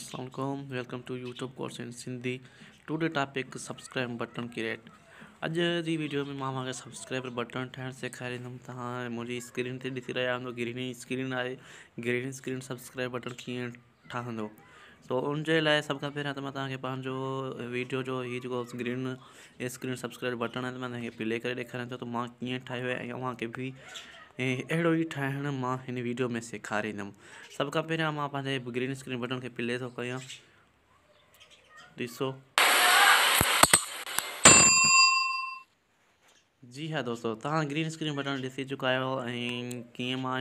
Aslam welcome to YouTube course in Sindhi today topic subscribe button की रेट अॼु जी वीडियो में मां सब्सक्राइबर बटन ठाहिणु सेखारींदुमि तव्हां स्क्रीन से ॾिसी तो हाँ, रहा हूंदो ग्रीन स्क्रीन आए ग्रीन स्क्रीन सब्सक्राइब बटन कीअं ठहंदो तो उनजे लाइ सभ खां पहिरियां त मां वीडियो जो हीउ जो ग्रीन स्क्रीन सब्सक्राइब बटन है त मां प्ले कर ॾेखारियां तो मैं मां कीअं ठाहियो आहे ऐं अड़ो ही ठाहिण मां हिन वीडियो में सेखारींदुमि सभ खां पहिरियां मां ग्रीन स्क्रीन बटन खे प्ले थो कयां जी हाँ दोस्तो तव्हां ग्रीन स्क्रीन बटन ॾिसी चुका आहियो ऐं कीअं मां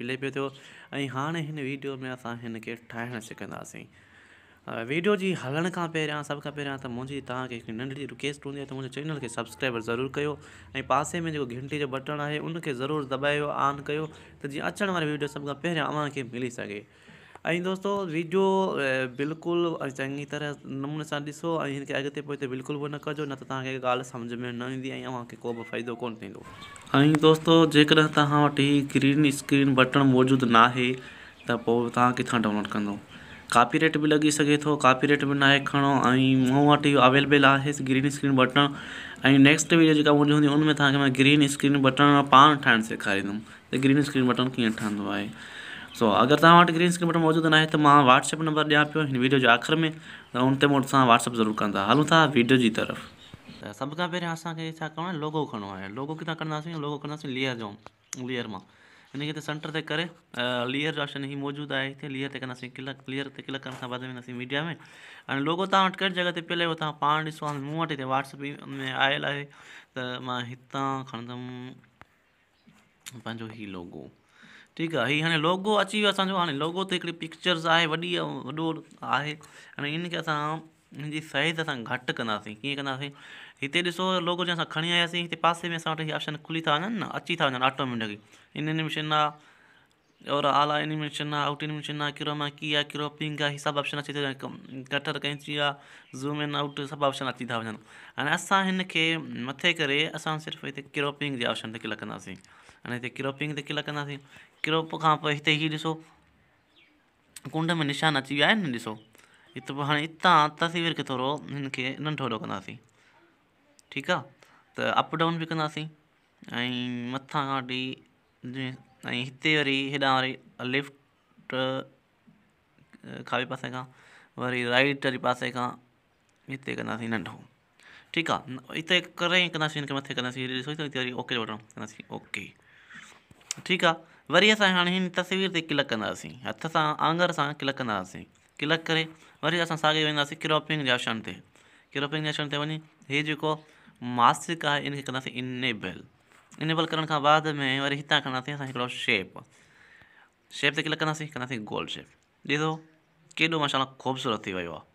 प्ले पियो थियो ऐं हाणे वीडियो में असां हिनखे वीडियो की हलण खां पहिरियां सभ खां पहिरियां त मुंहिंजी तव्हांखे हिकु नंढड़ी रिक्वेस्ट होंगी तो मुझे चैनल के सब्सक्राइब जरूर कर ऐं पासे में जो घंटी जो बटन है उनके जरूर दॿायो ऑन कयो त जीअं अचण वीडियो सभ खां पहिरियां अव्हां मिली सघे ऐं वीडियो बिल्कुल चंगी तरह नमूने से ॾिसो ऐं हिन बिल्कुल अॻिते न कजो न त तव्हांखे ॻाल्हि सम्झ में न ईंदी ऐं अव्हांखे को बि फ़ाइदो कोन थींदो ऐं ग्रीन स्क्रीन बटन मौजूद ना तो त पोइ डाउनलोड कंदो कापी रेट बि लॻी सघे थो कापी रेट में नाहे खणो ऐं अवेलेबल है ग्रीन स्क्रीन बटन और नेक्स्ट वीडियो जो मुझे हूंदी उनमें तव्हांखे मां ग्रीन स्क्रीन बटन पाण ठाहिणु सेखारींदुमि ग्रीन स्क्रीन बटन कीअं ठहंदो सो अगर तव्हां वटि ग्रीन स्क्रीन बटन मौजूद ना तो त व्हाट्सअप नंबर ॾियां पे वीडियो के आख़िर में उनते उन जरूर मूं वटि था वीडियो की तरफ़ सब का खां पहिरियों असांखे छा लोगो खणणो है लोगो किथां कंदासीं लोगो कंदासीं लेयर जो लेयर में इनके सेंटर से करे लियर ऑप्शन ही मौजूद है थे लीयर तक नसी किला लीयर तक किला करना बाद में मीडिया में अने लोगो तव्हां वटि कहिड़ी जॻह ते पियो लहे तव्हां पाण ॾिसो व्हाट्सअप में आयल है त मां हितां खणंदुमि ही लोगो ठीक है हि हाँ लोगो अची वियो असांजो लोगो ते पिक्चर्स है वही वो आहे हाणे इनखे इनकी साइज़ असां घटि कंदासीं कीअं कंदासीं हिते ॾिसो लोगो जंहिं असां खणी आयासीं हिते पासे में असां ऑप्शन खुली था वञनि अची था वन ऑटोमेटिक इन एनिमेशन आहे और आला इन आहे आउट इन आहे किरो मां की आहे पिंक आहे हीअ ऑप्शन अची कटर कैंची आहे ज़ूम इन आउट सभु ऑप्शन अची था वञनि हाणे मथे करे असां सिर्फ़ु हिते किरो पिंक जे ऑप्शन ते क्लिक कंदासीं हाणे हिते किरो क्लिक कंदासीं किरोप खां पोइ हिते हीअ कुंड में निशान अची विया हिते हाणे हितां तस्वीर खे थोरो हिनखे नंढो लो कंदासीं ठीकु आहे त अप डाउन बि कंदासीं ऐं मथां खां वठी ऐं हिते वरी हेॾां वरी लिफ्ट खावे पासे खां वरी राइट वारी पासे खां हिते कंदासीं नंढो ठीकु आहे हिते करे कंदासीं हिनखे मथे कंदासीं ओके ठीकु आहे वरी असां हाणे हिन तस्वीर ते क्लिक कंदासीं हथ सां आंगर सां क्लिक कंदासीं क्लिक करें वरी असां साॻे वेंदासीं क्रॉपिंग जा ऑप्शन से क्रॉपिंग जे ऑप्शन ते वञी हीउ जेको मासिक है इनखे कंदासीं इनेबल इनेबल कर खां बाद में वरी हितां खणंदासीं शेप शेप से क्लिक कंदासीं गोल्ड शेप ॾिसो केॾो माशाला ख़ूबसूरत थी वियो आहे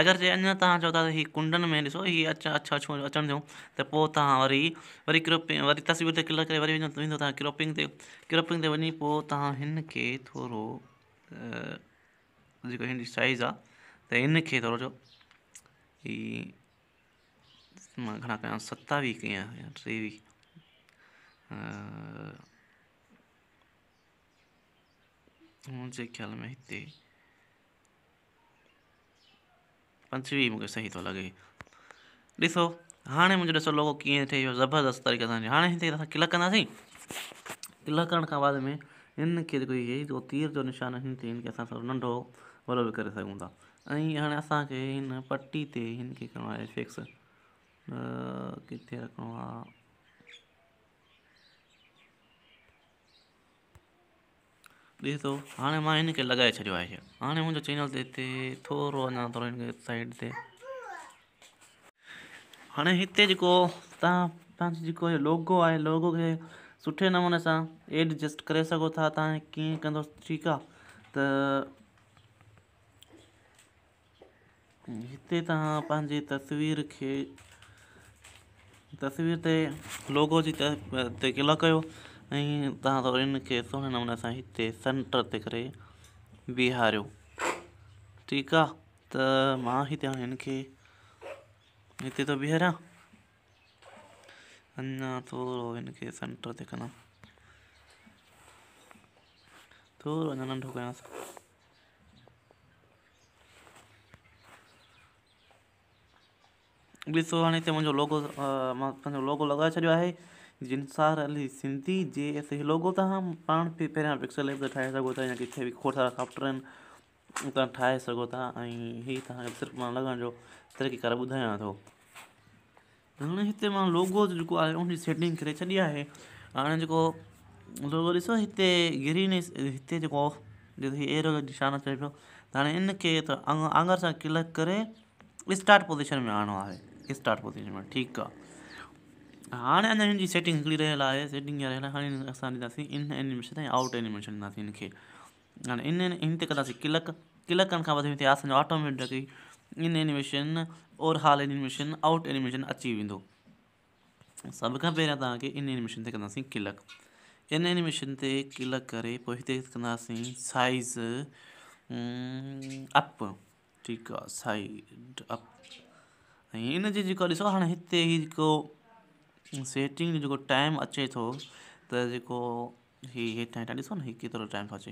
अगरि जे अञा तव्हां चओ में ॾिसो हीअ अछा अछा अछो अचनि थियूं त पोइ तव्हां क्रोपिंग वरी तस्वीर से क्लिक करे वरी क्रॉपिंग तव्हां क्रोपिंग ते क्रोपिंग ते वञी 그러니까 현재 사이즈가 એને ખે થોડો જો એ क्या કયા मुझे ख्याल में इतने पंचवी मुझे सही तो लगे ऐसो हाँ मुझे ॾिसो लोगो कि जबरदस्त तरीक़े से हाँ हिते असां क्लिक कंदासीं क्लिक करण के बाद में इनके ये जो तीर जो निशान इनके नंढो बराबरि करे सघूं था हाँ हाणे असांखे हिन पटी ते हिन फिक्स किथे रखिणो आहे ॾिसो हाणे मां हिन खे लॻाए छॾियो चैनल ते हिते थोरो अञा थोरो साइड ते हाणे हिते जेको लोगो है लोगो के सुठे नमूने सां एडजस्ट करे सघो था तव्हां कीअं कंदो हिते तव्हां तस्वीर के तस्वीर ते लोगो की ते क्लिक कयो ऐं नमूने सां हिते सेंटर से कर बिहार ठीक आहे त मां हिते हाणे हिन खे हिते सेंटर से कंदमि थोरो अञा नंढो ॾिसो हाणे हिते मुंहिंजो लोगो मां पंहिंजो लोगो लॻाए छॾियो आहे जिनसार अली सिंधी जे हिते लोगो तव्हां पाण बि पहिरियां पिक्सल ते ठाहे सघो था या किथे बि खोड़ सारा कॉप्टर आहिनि उतां ठाहे सघो था ऐं हीअ तव्हांखे सिर्फ़ु मां लॻण जो करे ॿुधायां थो हाणे हिते मां लोगो जेको आहे उनजी सेटिंग करे छॾी आहे हाणे जेको लोगो ॾिसो हिते ग्रीनरी हिते जेको एरो निशान अचे पियो त हाणे इनखे त आङर सां क्लिक करे स्टार्ट पोज़ीशन में आणिणो आहे स्टार्ट पोजीशन में ठीक का हाणे अञा हिन जी सेटिंग हिकिड़ी रहियल आहे इन एनिमेशन आउट एनिमेशन ॾींदासीं हिनखे हाणे इन हिन ते कंदासीं क्लिक क्लिकनि खां इन एनिमेशन और हाल एनिमेशन आउट एनिमेशन अची वेंदो सभ खां पहिरियां तव्हांखे इन एनिमेशन ते कंदासीं क्लिक इन एनिमेशन ते क्लिक करे साइज़ अप ठीक आहे साइड अप इन जी हाँ इतने को हिते सेटिंग जो जेको टाइम अचे तो जो जेको हीउ हेठां हेठां ॾिसो न हीउ टाइम थो अचे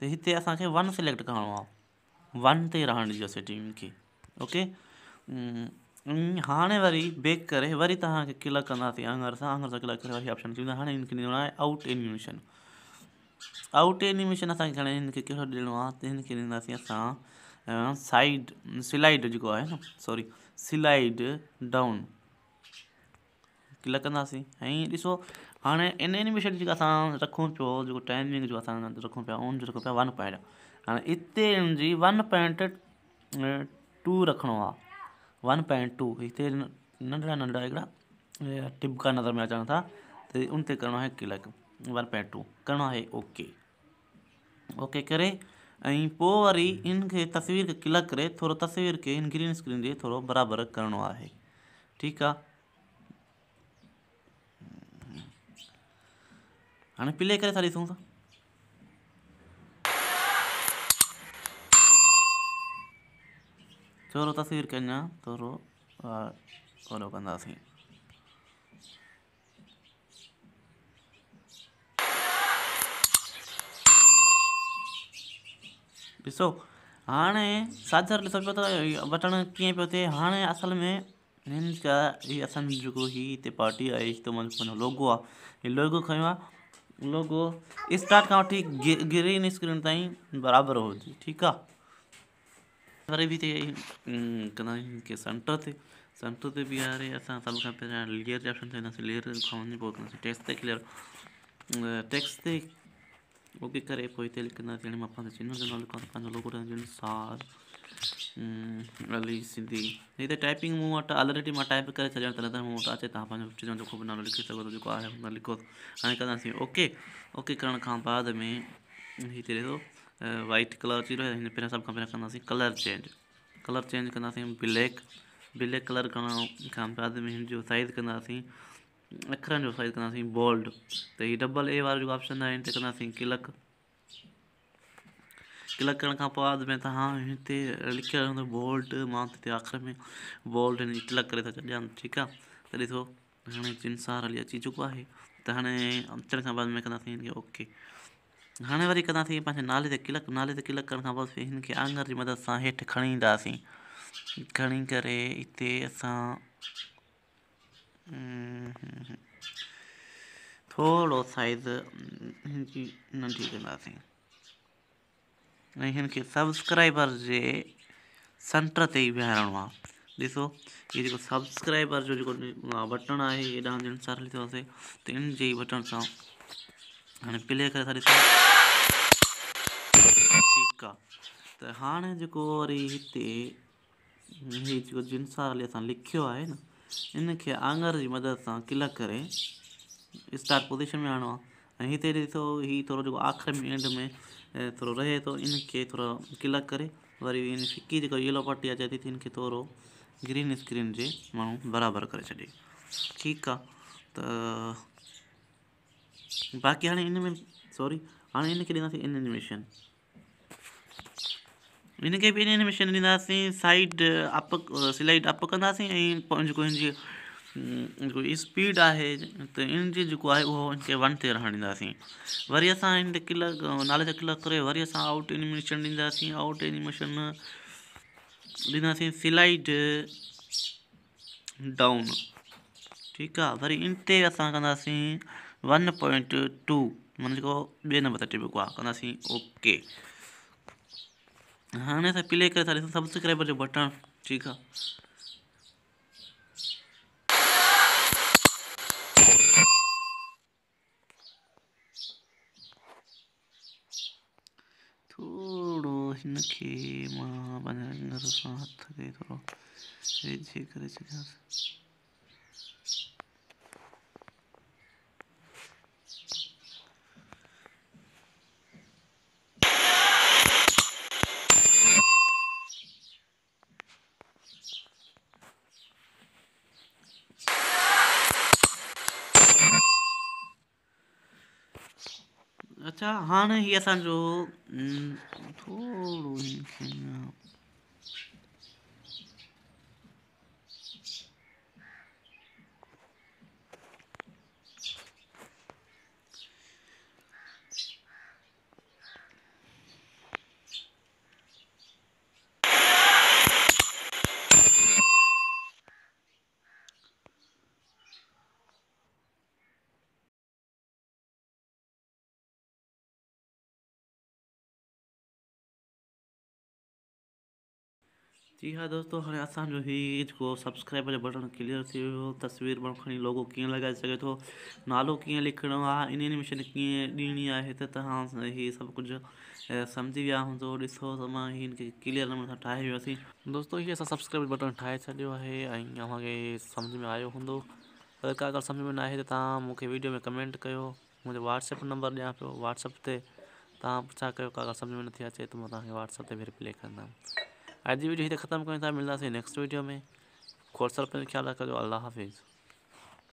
त हिते असांखे वन सिलेक्ट करो आहे वन ते रहण ॾिजो सेटिंग खे ओके हाँ वरी बेक कर वरी तव्हांखे क्लिक कंदासीं आङर सां आङर सां क्लिक करे ऑप्शन थींदो हाणे आउट एनिमेशन आउट एनिमेशन अस हाणे हिनखे कहिड़ो ॾियणो आहे त हिनखे स्लाइड जेको आहे न सॉरी स्लाइड डाउन लकंदासीं ऐं ॾिसो हाँ इन एनिमेशन जेका असां रखूं पियो टाइमिंग जो असां रखूं पिया उन जो रखूं पिया वन पॉइंट हाणे हिते वन पॉइंट टू रखिणो आहे वन पॉइंट टू हिते नंढड़ा नंढड़ा टिबका नज़र में अचान था त उन ते करिणो क्लिक वन पॉइंट टू करिणो है ओके ओके करे ऐं पोइ वरी इन खे तस्वीर खे क्लक करे थोरो तस्वीर खे हिन ग्रीन स्क्रीन ते थोरो बराबरि करिणो आहे ठीकु आहे हाणे प्ले करे था ॾिसूं था थोरो तस्वीरु खे अञा थोरो फॉलो कंदासीं ॾिसो हाणे साधारण सभु वठण कीअं पियो थिए असल में हिननि का हीअ पार्टी आहे हिते लोगो आहे लोगो खो लोगो स्टार्ट खां वठी ग्रीन स्क्रीन तीन बराबर हुजे ठीकु आहे वरी बि ते हम्म, कंदा सेंटर ते सेंटर ते बीहारे असां सभ खां लेयर ऑप्शन लेयर खां टेक्स्ट क्लियर टेक्स्ट ओके ಕೊಯ್ತೆ ಲಿಕ್ಕಂದಾತೇಳಿ ಮಪ್ಪ ಅಂತ ಚಿನ್ನ ನಾಲ್ಕು ಅಂತ ಪಂಜ ಲೋಕ ಸಾರ್ ಅಲ್ಲಿ ಸಿಂಧಿ ಇದೆ ಟೈಪಿಂಗ್ मूं ऑलरेडी टाइप कर छॾियणु त लॻंदो मूं वटि लिखी सघो लिखो हाणे कंदासीं ओके ओके करण बाद में हीअ थिए थो वाइट कलर अची रहा हिन पहिरियों सभ खां पहिरियों कलर चेंज कलर चेंज कंदासीं ब्लैक ब्लैक कलर करण खां बाद में जो साइज़ कंदासीं अखरनि जो साइज़ कंदासीं बोल्ड त हीउ डबल ए वो जेको ऑप्शन है हिन ते कंदासीं क्लिक क्लिक करण खां बाद में तव्हां तो हिते लिखियलु हूंदो तो बोल्ड मां हिते आख़िर में बोल्ड हिन क्लिक करे था छॾियां ठीकु आहे इंसार हली अची चुको आहे त हाणे अचण खां बाद में कंदासीं ओके हाँ वही कंदासीं नाले से क्लिक नाले से क्लिक करण खां पोइ हिन मदद सां हेठि खणी ईंदासीं खणी हम्म, हम्म, हम्म। थोड़ो साइज इनकी नंढी कंदासीं ऐं हिन सब्सक्राइबर जे सेंटर ते ई विहारणो आहे ॾिसो इहो जेको सब्सक्राइबर जो जेको बटण आहे हेॾां इंस्टॉल थियोसीं त इन जे ई बटण सां हाणे प्ले करे था ॾिसूं ठीकु आहे त हाणे जेको वरी हिते हीउ जेको जिनसार असां लिखियो आहे न इनखे आङर की मदद से क्लिक कर स्टार पोजिशन में आणिणो आहे ऐं हिते ॾिसो आख़िर में एंड में थोरो रहे तो इनके थोरो क्लिक करे वरी हिन फिकी जो येलो पट्टी अचे थी इनके थोरो ग्रीन स्क्रीन के माण्हू बराबर कर छॾे ठीकु बाक़ी हाँ इनमें सॉरी हाणे इनके ॾींदासीं एनिमेशन ඉනගේ පෙනෙන මිෂණ නිදහසේ साइड අප සිලයිඩ් අප කඳාසේ ऐं पंहिंजो हम्म, जेको हिन जी स्पीड आहे त इन जी जेको आहे उहो हिन वन ते रहण ॾींदासीं वरी असां हिन ते क्लिक नाले ते क्लिक करे वरी असां आउट एनिमेशन ॾींदासीं आउट एनिमेशन ॾींदासीं स्लाइड डाउन ठीकु आहे वरी इन ते असां कंदासीं वन पॉइंट टू माना जेको ॿिए नंबर ते टिपको आहे कंदासीं ओके हाँ सर प्ले कर सारे सब्सक्राइबर जो बटन ठीक है थोड़ो इनके मां बजरंग साथ दे थोड़ो ये करे से हाँ, हाँ हम्म, ही असो असांजो जी हाँ दोस्तों हर आसान जो ही जो सब्सक्राइब वाले बटन क्लियर थी हो तस्वीर बन खणी लोगो कीअं लॻाए सके तो नालो कीअं लिखिणो आ इन एनिमेशन कीअं ॾियणी आहे त तव्हां सब कुछ समझी वह हों हूंदो क्लियर नमूने से ठाहे वियोसीं दोस्तो हीअ सब्सक्राइब बटन ठाहे छो है समझ में आयो हों तो। अगर का अगर समझ में ना तो त हाँ, वीडियो में कमेंट कर मुझे व्हाट्सएप नंबर दिया पियो व्हाट्सएप से तुम छा कयो का में नी अचे तो मैं तक व्हाट्सएप से बि रिप्लाई कंदुमि आज वीडियो ही खत्म करें था मिलना से नेक्स्ट वीडियो में खोर सर पर ख्याल रखो अल्लाह हाफिज़